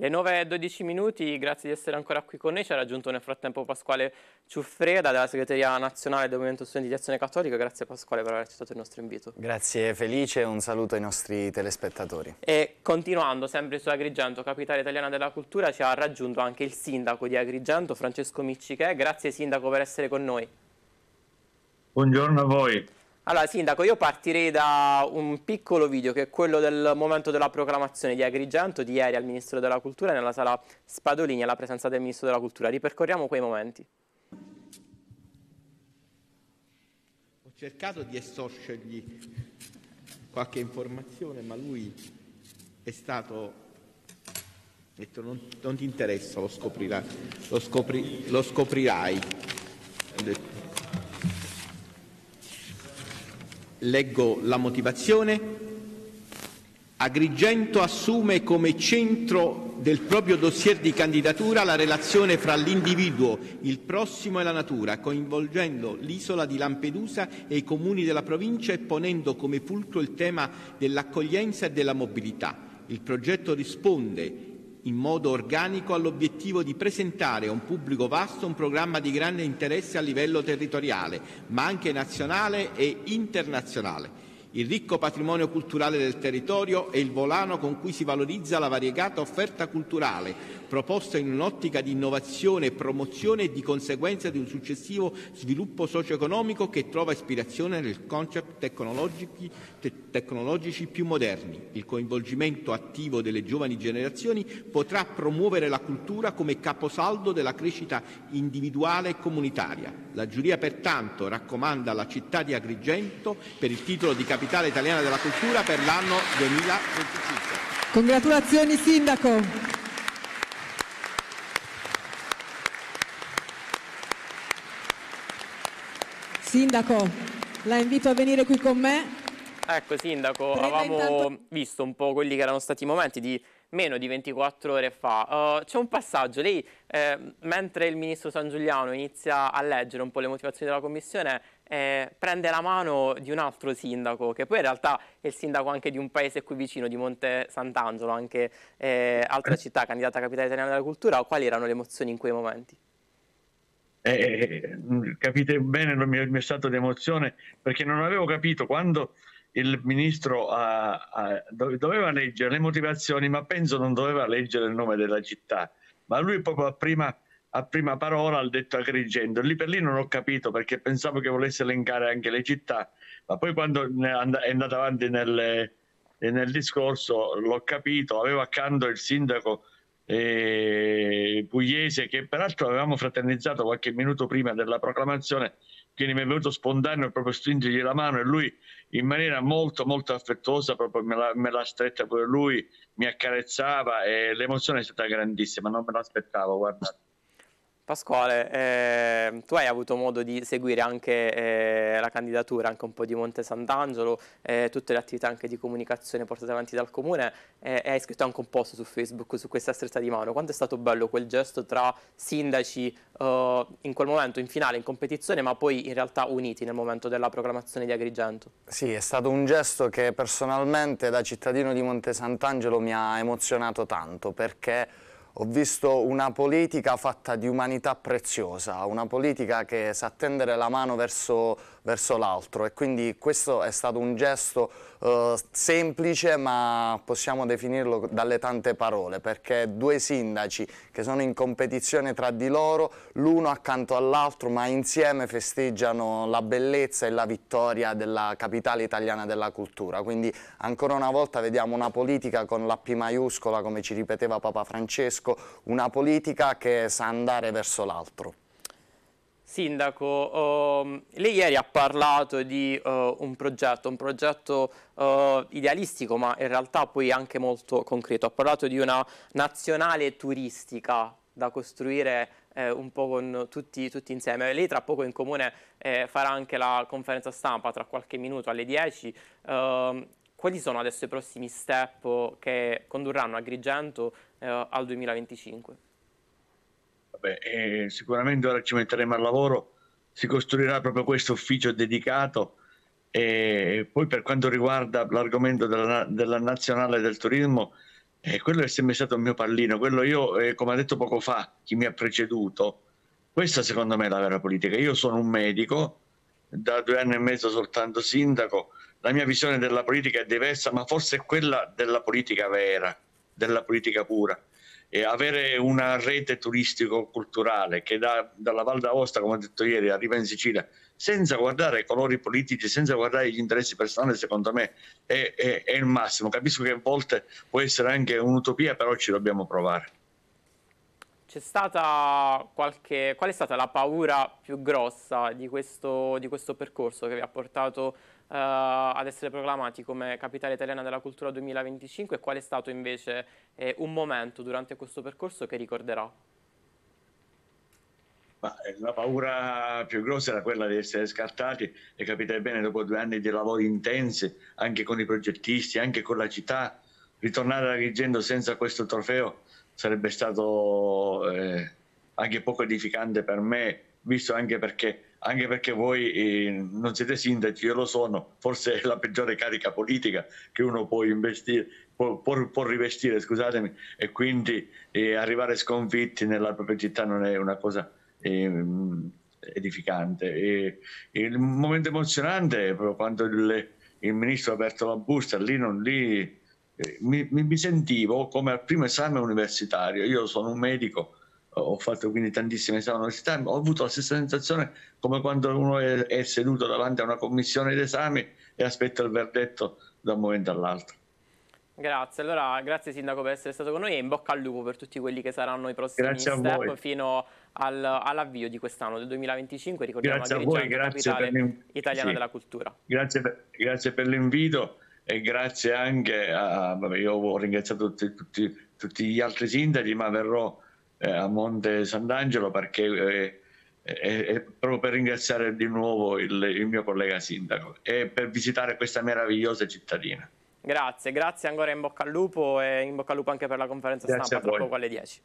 Le 9 e 12 minuti, grazie di essere ancora qui con noi, ci ha raggiunto nel frattempo Pasquale Ciuffreda della segreteria nazionale del Movimento Studenti di Azione Cattolica, grazie Pasquale per aver accettato il nostro invito. Grazie Felice, un saluto ai nostri telespettatori. E continuando sempre su Agrigento, capitale italiana della cultura, ci ha raggiunto anche il sindaco di Agrigento, Francesco Miccichè, grazie sindaco per essere con noi. Buongiorno a voi. Allora, Sindaco, io partirei da un piccolo video che è quello del momento della proclamazione di Agrigento di ieri al Ministro della Cultura nella sala Spadolini alla presenza del Ministro della Cultura. Ripercorriamo quei momenti. Ho cercato di estorcergli qualche informazione, ma lui è stato... detto non, non, ti interessa, lo, scoprirà, lo, scopri, lo scoprirai. Leggo la motivazione. Agrigento assume come centro del proprio dossier di candidatura la relazione fra l'individuo, il prossimo e la natura, coinvolgendo l'isola di Lampedusa e i comuni della provincia e ponendo come fulcro il tema dell'accoglienza e della mobilità. Il progetto risponde in modo organico all'obiettivo di presentare a un pubblico vasto un programma di grande interesse a livello territoriale, ma anche nazionale e internazionale. Il ricco patrimonio culturale del territorio è il volano con cui si valorizza la variegata offerta culturale, proposta in un'ottica di innovazione e promozione e di conseguenza di un successivo sviluppo socio-economico che trova ispirazione nel concept tecnologici, te- tecnologici più moderni. Il coinvolgimento attivo delle giovani generazioni potrà promuovere la cultura come caposaldo della crescita individuale e comunitaria. La giuria pertanto raccomanda la città di Agrigento per il titolo di capitale italiana della cultura per l'anno 2025. Congratulazioni Sindaco. Sindaco, la invito a venire qui con me. Ecco Sindaco, avevamo intanto... visto un po' quelli che erano stati i momenti di meno di 24 ore fa. Uh, c'è un passaggio, lei eh, mentre il ministro San Giuliano inizia a leggere un po' le motivazioni della commissione, eh, prende la mano di un altro sindaco, che poi in realtà è il sindaco anche di un paese qui vicino, di Monte Sant'Angelo, anche eh, altra eh. città candidata a capitale italiana della cultura. Quali erano le emozioni in quei momenti? Eh, eh, capite bene il mio, il mio stato di emozione perché non avevo capito quando il ministro ha, ha, doveva leggere le motivazioni, ma penso non doveva leggere il nome della città. Ma lui proprio a prima, a prima parola ha detto Agrigento. Lì per lì non ho capito perché pensavo che volesse elencare anche le città, ma poi quando è andato avanti nel, nel discorso l'ho capito, aveva accanto il sindaco eh, pugliese che peraltro avevamo fraternizzato qualche minuto prima della proclamazione, quindi mi è venuto spontaneo proprio stringergli la mano e lui in maniera molto molto affettuosa, proprio me l'ha, me l'ha stretta pure lui, mi accarezzava e l'emozione è stata grandissima, non me l'aspettavo, guardate. Pasquale, eh, tu hai avuto modo di seguire anche eh, la candidatura, anche un po' di Monte Sant'Angelo, eh, tutte le attività anche di comunicazione portate avanti dal comune eh, e hai scritto anche un post su Facebook su questa stretta di mano. Quanto è stato bello quel gesto tra sindaci eh, in quel momento in finale, in competizione, ma poi in realtà uniti nel momento della proclamazione di Agrigento? Sì, è stato un gesto che personalmente da cittadino di Monte Sant'Angelo mi ha emozionato tanto perché ho visto una politica fatta di umanità preziosa, una politica che sa tendere la mano verso verso l'altro e quindi questo è stato un gesto eh, semplice ma possiamo definirlo dalle tante parole perché due sindaci che sono in competizione tra di loro l'uno accanto all'altro ma insieme festeggiano la bellezza e la vittoria della capitale italiana della cultura quindi ancora una volta vediamo una politica con la P maiuscola come ci ripeteva Papa Francesco una politica che sa andare verso l'altro. Sindaco, uh, lei ieri ha parlato di uh, un progetto, un progetto uh, idealistico ma in realtà poi anche molto concreto, ha parlato di una nazionale turistica da costruire eh, un po' con tutti, tutti, insieme. Lei tra poco in comune eh, farà anche la conferenza stampa tra qualche minuto alle 10. Ehm, quali sono adesso i prossimi step che condurranno Agrigento eh, al 2025? Beh, eh, sicuramente ora ci metteremo al lavoro, si costruirà proprio questo ufficio dedicato e poi per quanto riguarda l'argomento della, della nazionale del turismo, eh, quello è sempre stato il mio pallino, quello io, eh, come ha detto poco fa chi mi ha preceduto, questa secondo me è la vera politica. Io sono un medico, da due anni e mezzo soltanto sindaco, la mia visione della politica è diversa, ma forse è quella della politica vera, della politica pura e avere una rete turistico-culturale che da, dalla Val d'Aosta, come ho detto ieri, arriva in Sicilia senza guardare i colori politici, senza guardare gli interessi personali, secondo me è, è, è il massimo. Capisco che a volte può essere anche un'utopia, però ci dobbiamo provare. C'è stata qualche... Qual è stata la paura più grossa di questo, di questo percorso che vi ha portato eh, ad essere proclamati come capitale italiana della cultura 2025 e qual è stato invece eh, un momento durante questo percorso che ricorderà? Ma eh, la paura più grossa era quella di essere scartati e capite bene dopo due anni di lavori intensi anche con i progettisti, anche con la città, ritornare a Agrigento senza questo trofeo sarebbe stato eh, anche poco edificante per me, visto anche perché anche perché voi eh, non siete sindaci, io lo sono, forse è la peggiore carica politica che uno può, può, può, può rivestire, scusatemi, e quindi eh, arrivare sconfitti nella propria città non è una cosa eh, edificante. E, il momento emozionante è proprio quando il, il, ministro ha aperto la busta, lì non lì... Eh, mi, mi, sentivo come al primo esame universitario, io sono un medico, ho fatto quindi tantissime esami all'università, ho avuto la stessa sensazione come quando uno è, è seduto davanti a una commissione d'esami e aspetta il verdetto da un momento all'altro. Grazie, allora grazie Sindaco per essere stato con noi e in bocca al lupo per tutti quelli che saranno i prossimi grazie step fino al, all'avvio di quest'anno, del 2025, ricordiamo grazie a voi, grazie capitale italiana sì. della cultura. Grazie per, grazie per l'invito e grazie anche a, vabbè, io ho ringraziato tutti, tutti, tutti gli altri sindaci ma verrò eh, a Monte Sant'Angelo perché eh, proprio per ringraziare di nuovo il, il mio collega sindaco e per visitare questa meravigliosa cittadina. Grazie, grazie ancora in bocca al lupo e in bocca al lupo anche per la conferenza grazie stampa tra poco alle 10.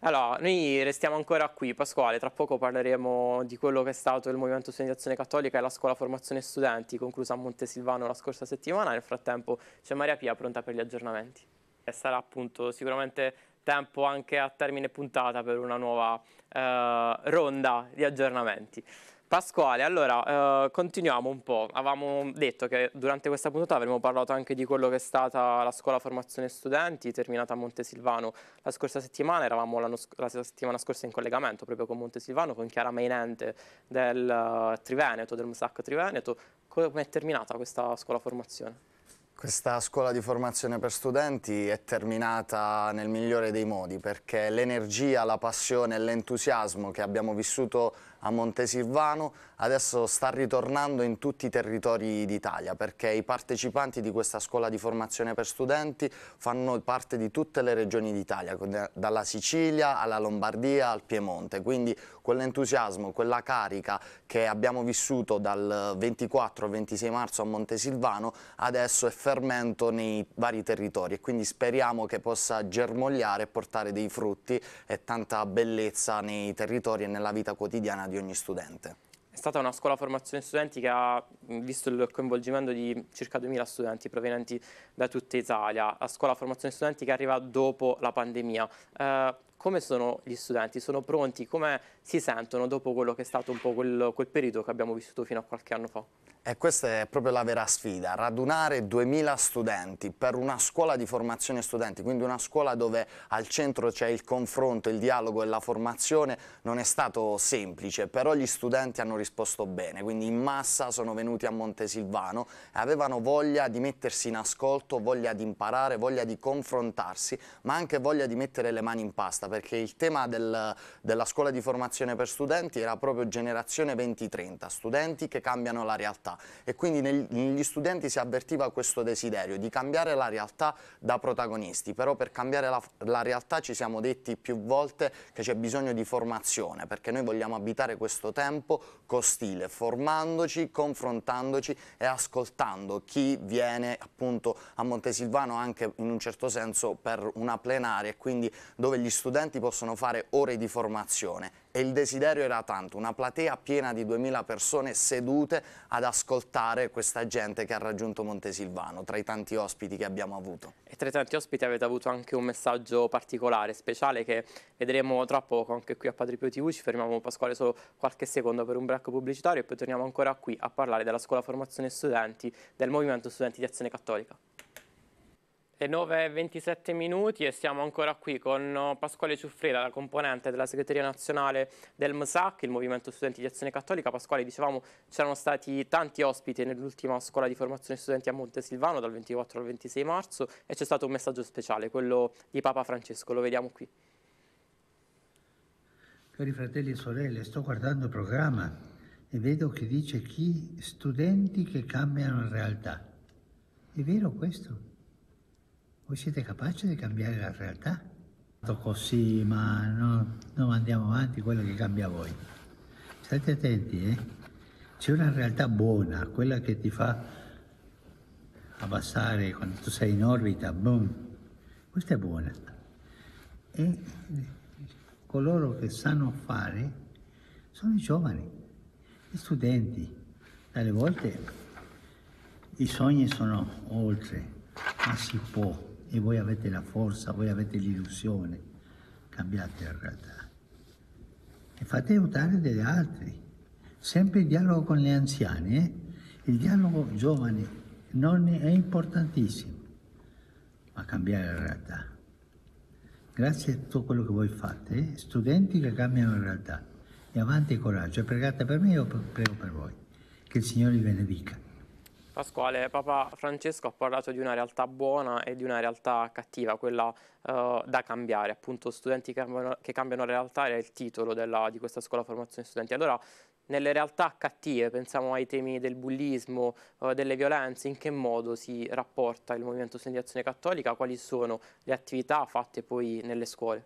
Allora, noi restiamo ancora qui, Pasquale, tra poco parleremo di quello che è stato il Movimento Studentazione Cattolica e la Scuola Formazione Studenti, conclusa a Montesilvano la scorsa settimana, nel frattempo c'è Maria Pia pronta per gli aggiornamenti. E sarà appunto sicuramente tempo anche a termine puntata per una nuova eh, ronda di aggiornamenti. Pasquale, allora eh, continuiamo un po'. Avevamo detto che durante questa puntata avremmo parlato anche di quello che è stata la scuola formazione studenti terminata a Montesilvano la scorsa settimana. Eravamo la settimana scorsa in collegamento proprio con Montesilvano, con Chiara Mainente del uh, Triveneto, del Musacco Triveneto. Come è terminata questa scuola formazione? Questa scuola di formazione per studenti è terminata nel migliore dei modi perché l'energia, la passione e l'entusiasmo che abbiamo vissuto a Montesilvano, adesso sta ritornando in tutti i territori d'Italia perché i partecipanti di questa scuola di formazione per studenti fanno parte di tutte le regioni d'Italia, dalla Sicilia alla Lombardia al Piemonte, quindi quell'entusiasmo, quella carica che abbiamo vissuto dal 24 26 marzo a Montesilvano adesso è fermento nei vari territori e quindi speriamo che possa germogliare e portare dei frutti e tanta bellezza nei territori e nella vita quotidiana di di ogni studente. È stata una scuola formazione studenti che ha visto il coinvolgimento di circa 2.000 studenti provenienti da tutta Italia, la scuola formazione studenti che arriva dopo la pandemia. Eh, come sono gli studenti? Sono pronti? Come si sentono dopo quello che è stato un po' quel, quel periodo che abbiamo vissuto fino a qualche anno fa? E questa è proprio la vera sfida, radunare 2000 studenti per una scuola di formazione studenti, quindi una scuola dove al centro c'è il confronto, il dialogo e la formazione, non è stato semplice, però gli studenti hanno risposto bene, quindi in massa sono venuti a Montesilvano e avevano voglia di mettersi in ascolto, voglia di imparare, voglia di confrontarsi, ma anche voglia di mettere le mani in pasta proposta perché il tema del, della scuola di formazione per studenti era proprio generazione 20-30, studenti che cambiano la realtà e quindi neg negli studenti si avvertiva questo desiderio di cambiare la realtà da protagonisti, però per cambiare la, la realtà ci siamo detti più volte che c'è bisogno di formazione perché noi vogliamo abitare questo tempo con stile, formandoci, confrontandoci e ascoltando chi viene appunto a Montesilvano anche in un certo senso per una plenaria e quindi dove gli studenti studenti possono fare ore di formazione e il desiderio era tanto, una platea piena di 2000 persone sedute ad ascoltare questa gente che ha raggiunto Montesilvano, tra i tanti ospiti che abbiamo avuto. E tra i tanti ospiti avete avuto anche un messaggio particolare, speciale, che vedremo tra poco anche qui a Padre Pio TV, ci fermiamo Pasquale solo qualche secondo per un break pubblicitario e poi torniamo ancora qui a parlare della scuola formazione studenti del Movimento Studenti di Azione Cattolica. Le 9.27 minuti e siamo ancora qui con eh, Pasquale Ciuffreda, la componente della segreteria nazionale del MSAC, il Movimento Studenti di Azione Cattolica. Pasquale, dicevamo, c'erano stati tanti ospiti nell'ultima scuola di formazione studenti a Montesilvano dal 24 al 26 marzo e c'è stato un messaggio speciale, quello di Papa Francesco, lo vediamo qui. Cari fratelli e sorelle, sto guardando il programma e vedo che dice chi studenti che cambiano la realtà. È vero questo? Voi siete capaci di cambiare la realtà? Così, ma no, non andiamo avanti, quello che cambia voi. State attenti, eh? C'è una realtà buona, quella che ti fa abbassare quando tu sei in orbita, boom. Questa è buona. E coloro che sanno fare sono i giovani, gli studenti. Dalle volte i sogni sono oltre, ma si può e voi avete la forza, voi avete l'illusione, cambiate la realtà. E fate aiutare degli altri. Sempre il dialogo con gli anziani, eh? il dialogo giovani non è importantissimo, ma cambiare la realtà. Grazie a tutto quello che voi fate, eh? studenti che cambiano la realtà. E avanti il coraggio. pregate per me, io prego per voi. Che il Signore vi benedica. Pasquale, Papa Francesco ha parlato di una realtà buona e di una realtà cattiva, quella eh, da cambiare, appunto studenti che cambiano, che cambiano realtà era il titolo della, di questa scuola formazione studenti. Allora, nelle realtà cattive, pensiamo ai temi del bullismo, eh, delle violenze, in che modo si rapporta il Movimento Studenti Azione Cattolica, quali sono le attività fatte poi nelle scuole?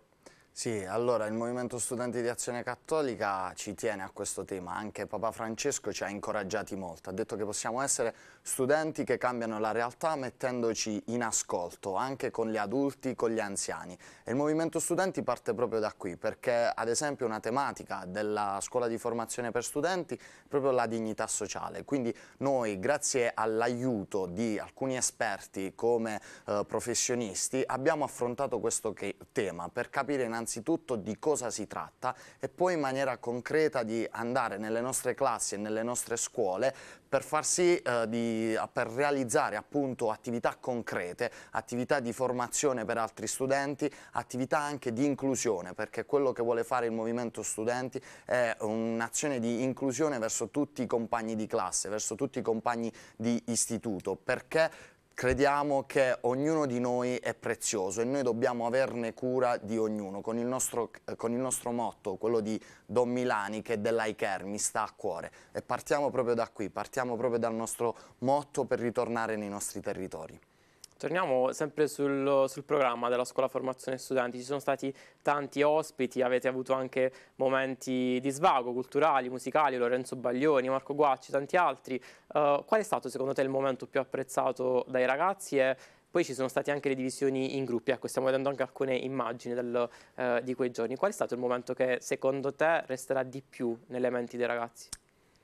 Sì, allora il Movimento Studenti di Azione Cattolica ci tiene a questo tema, anche Papa Francesco ci ha incoraggiati molto, ha detto che possiamo essere studenti che cambiano la realtà mettendoci in ascolto, anche con gli adulti, con gli anziani. E il Movimento Studenti parte proprio da qui, perché ad esempio una tematica della scuola di formazione per studenti è proprio la dignità sociale, quindi noi grazie all'aiuto di alcuni esperti come eh, professionisti abbiamo affrontato questo tema per capire innanzitutto innanzitutto di cosa si tratta e poi in maniera concreta di andare nelle nostre classi e nelle nostre scuole per, farsi, eh, di, per realizzare appunto attività concrete, attività di formazione per altri studenti, attività anche di inclusione, perché quello che vuole fare il Movimento Studenti è un'azione di inclusione verso tutti i compagni di classe, verso tutti i compagni di istituto, perché crediamo che ognuno di noi è prezioso e noi dobbiamo averne cura di ognuno, con il nostro, con il nostro motto, quello di Don Milani, che dell'I Care mi sta a cuore. E partiamo proprio da qui, partiamo proprio dal nostro motto per ritornare nei nostri territori. Torniamo sempre sul, sul, programma della scuola formazione studenti, ci sono stati tanti ospiti, avete avuto anche momenti di svago culturali, musicali, Lorenzo Baglioni, Marco Guacci, tanti altri. Uh, qual è stato secondo te il momento più apprezzato dai ragazzi e poi ci sono state anche le divisioni in gruppi, ecco, stiamo vedendo anche alcune immagini del, uh, di quei giorni. Qual è stato il momento che secondo te resterà di più nelle menti dei ragazzi?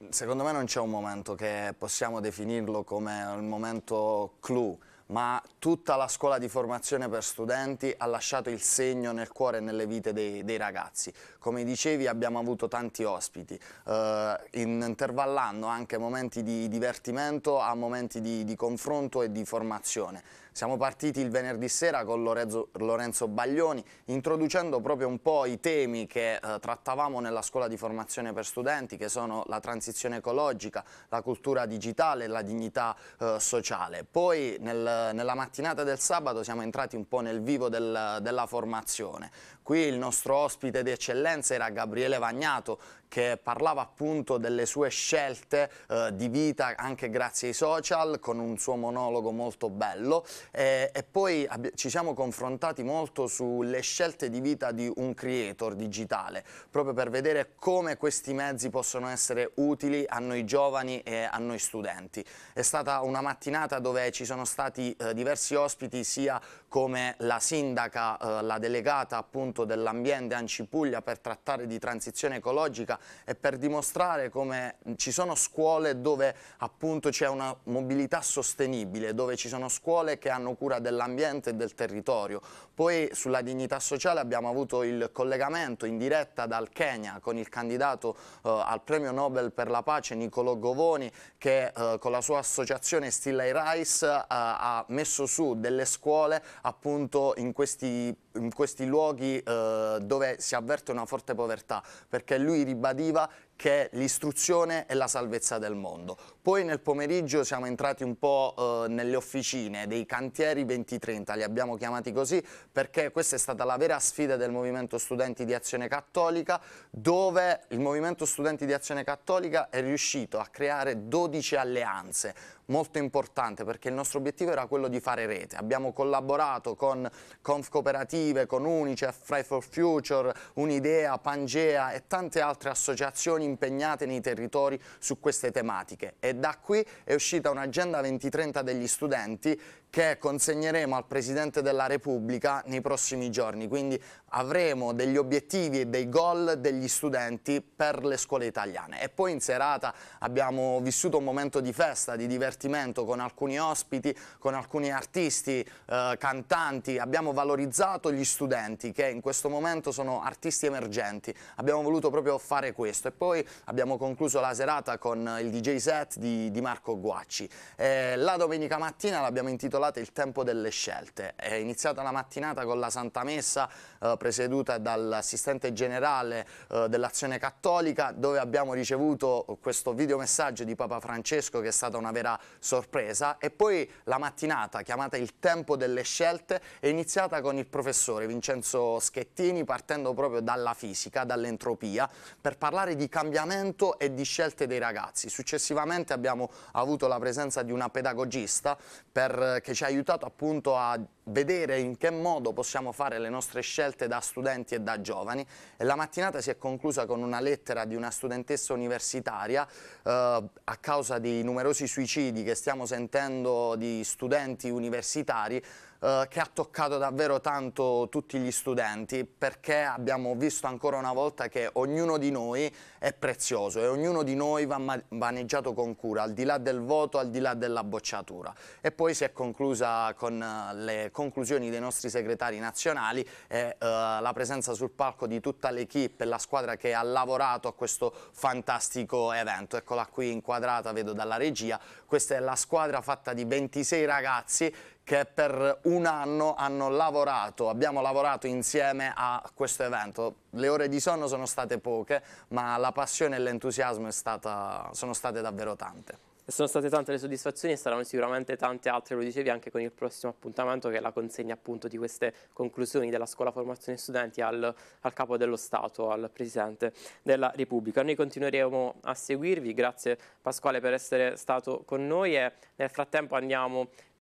Secondo me non c'è un momento che possiamo definirlo come il momento clou, ma tutta la scuola di formazione per studenti ha lasciato il segno nel cuore e nelle vite dei, dei ragazzi. Come dicevi abbiamo avuto tanti ospiti, eh, intervallando anche momenti di divertimento a momenti di, di confronto e di formazione. Siamo partiti il venerdì sera con Lorenzo, Lorenzo Baglioni, introducendo proprio un po' i temi che eh, trattavamo nella scuola di formazione per studenti, che sono la transizione ecologica, la cultura digitale, e la dignità eh, sociale. Poi nel, nella mattinata del sabato siamo entrati un po' nel vivo del, della formazione. Qui il nostro ospite di eccellenza era Gabriele Vagnato, che parlava appunto delle sue scelte eh, di vita anche grazie ai social con un suo monologo molto bello e, e poi ci siamo confrontati molto sulle scelte di vita di un creator digitale proprio per vedere come questi mezzi possono essere utili a noi giovani e a noi studenti. È stata una mattinata dove ci sono stati eh, diversi ospiti sia come la sindaca, eh, la delegata appunto dell'ambiente Ancipuglia per trattare di transizione ecologica e per dimostrare come ci sono scuole dove appunto c'è una mobilità sostenibile, dove ci sono scuole che hanno cura dell'ambiente e del territorio. Poi sulla dignità sociale abbiamo avuto il collegamento in diretta dal Kenya con il candidato eh, al premio Nobel per la pace Niccolò Govoni che eh, con la sua associazione Stilla Rice eh, ha messo su delle scuole appunto in questi in questi luoghi eh, dove si avverte una forte povertà, perché lui ribadiva che l'istruzione è la salvezza del mondo. Poi nel pomeriggio siamo entrati un po' eh, nelle officine dei cantieri 2030, li abbiamo chiamati così perché questa è stata la vera sfida del Movimento Studenti di Azione Cattolica, dove il Movimento Studenti di Azione Cattolica è riuscito a creare 12 alleanze, molto importante perché il nostro obiettivo era quello di fare rete. Abbiamo collaborato con Conf Cooperative, con Unicef, Fry for Future, Unidea, Pangea e tante altre associazioni impegnate nei territori su queste tematiche e da qui è uscita un'agenda 2030 degli studenti che consegneremo al Presidente della Repubblica nei prossimi giorni, quindi avremo degli obiettivi e dei goal degli studenti per le scuole italiane. E poi in serata abbiamo vissuto un momento di festa, di divertimento con alcuni ospiti, con alcuni artisti, eh, cantanti, abbiamo valorizzato gli studenti che in questo momento sono artisti emergenti, abbiamo voluto proprio fare questo e poi abbiamo concluso la serata con il DJ set di, di Marco Guacci. Eh, la domenica mattina l'abbiamo intitolata Il tempo delle scelte, è iniziata la mattinata con la Santa Messa eh, presieduta dall'assistente generale eh, dell'Azione Cattolica, dove abbiamo ricevuto questo videomessaggio di Papa Francesco che è stata una vera sorpresa e poi la mattinata, chiamata il tempo delle scelte, è iniziata con il professore Vincenzo Schettini partendo proprio dalla fisica, dall'entropia, per parlare di cambiamento e di scelte dei ragazzi. Successivamente abbiamo avuto la presenza di una pedagogista per, che ci ha aiutato appunto a vedere in che modo possiamo fare le nostre scelte da studenti e da giovani e la mattinata si è conclusa con una lettera di una studentessa universitaria eh, a causa di numerosi suicidi che stiamo sentendo di studenti universitari eh, che ha toccato davvero tanto tutti gli studenti perché abbiamo visto ancora una volta che ognuno di noi è prezioso e ognuno di noi va maneggiato con cura, al di là del voto, al di là della bocciatura. E poi si è conclusa con eh, le conclusioni dei nostri segretari nazionali e eh, la presenza sul palco di tutta l'equipe e la squadra che ha lavorato a questo fantastico evento. Eccola qui inquadrata, vedo dalla regia, questa è la squadra fatta di 26 ragazzi che per un anno hanno lavorato, abbiamo lavorato insieme a questo evento. Le ore di sonno sono state poche, ma la passione e l'entusiasmo sono state davvero tante. Sono state tante le soddisfazioni e saranno sicuramente tante altre, lo dicevi, anche con il prossimo appuntamento che è la consegna appunto di queste conclusioni della scuola formazione studenti al, al capo dello Stato, al Presidente della Repubblica. Noi continueremo a seguirvi, grazie Pasquale per essere stato con noi e nel frattempo andiamo